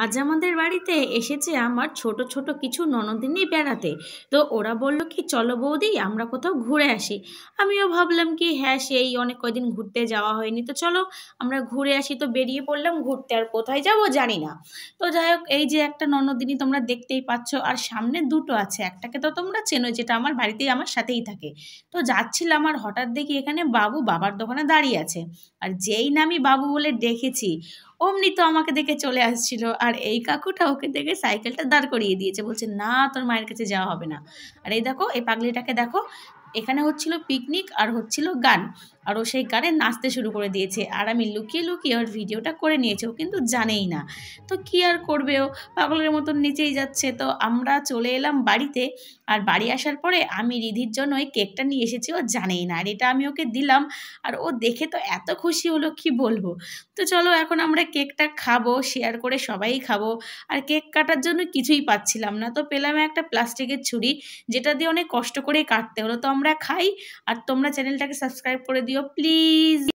আজ আমাদের বাড়িতে এসেছে আমার ছোট ছোট কিছু ননদিনী বেড়াতে তো ওরা বলল কি চলো বৌদি আমরা কোথাও ঘুরে আসি আমিও ভাবলাম কি হ্যাঁ সেই অনেক কদিন ঘুরতে যাওয়া হয়নি তো চলো আমরা ঘুরে আসি তো বেরিয়ে পড়লাম ঘুরতে আর কোথায় যাব জানি না তো যাই হোক এই যে একটা ননদিনী তোমরা দেখতেই পাচ্ছ আর সামনে দুটো আছে একটাকে তো তোমরা চেনো যেটা আমার বাড়িতেই আমার সাথেই থাকে তো যাচ্ছিলাম আর হঠাৎ দেখি এখানে বাবু বাবার দোকানে দাঁড়িয়ে আছে আর যেই নামি বাবু বলে ডেকেছি অমনি তো আমাকে দেখে চলে আসছিল আর এই কাকুটা ওকে দেখে সাইকেলটা দাঁড় করিয়ে দিয়েছে বলছে না তোর মায়ের কাছে যাওয়া হবে না আর এই দেখো এই পাগলিটাকে দেখো এখানে হচ্ছিল পিকনিক আর হচ্ছিল গান আর ও সেই গানে নাচতে শুরু করে দিয়েছে আর আমি লুকিয়ে লুকিয়ে ওর ভিডিওটা করে নিয়েছে ও কিন্তু জানেই না তো কি আর করবে ও পাগলের মতন নিচেই যাচ্ছে তো আমরা চলে এলাম বাড়িতে আর বাড়ি আসার পরে আমি রিধির জন্য ওই কেকটা নিয়ে এসেছি ও জানেই না আর এটা আমি ওকে দিলাম আর ও দেখে তো এত খুশি হলো কি বলবো তো চলো এখন আমরা কেকটা খাবো শেয়ার করে সবাই খাবো আর কেক কাটার জন্য কিছুই পাচ্ছিলাম না তো পেলাম একটা প্লাস্টিকের ছুরি যেটা দিয়ে অনেক কষ্ট করে কাটতে হলো তো আমরা আমরা খাই আর তোমরা চ্যানেলটাকে সাবস্ক্রাইব করে দিও প্লিজ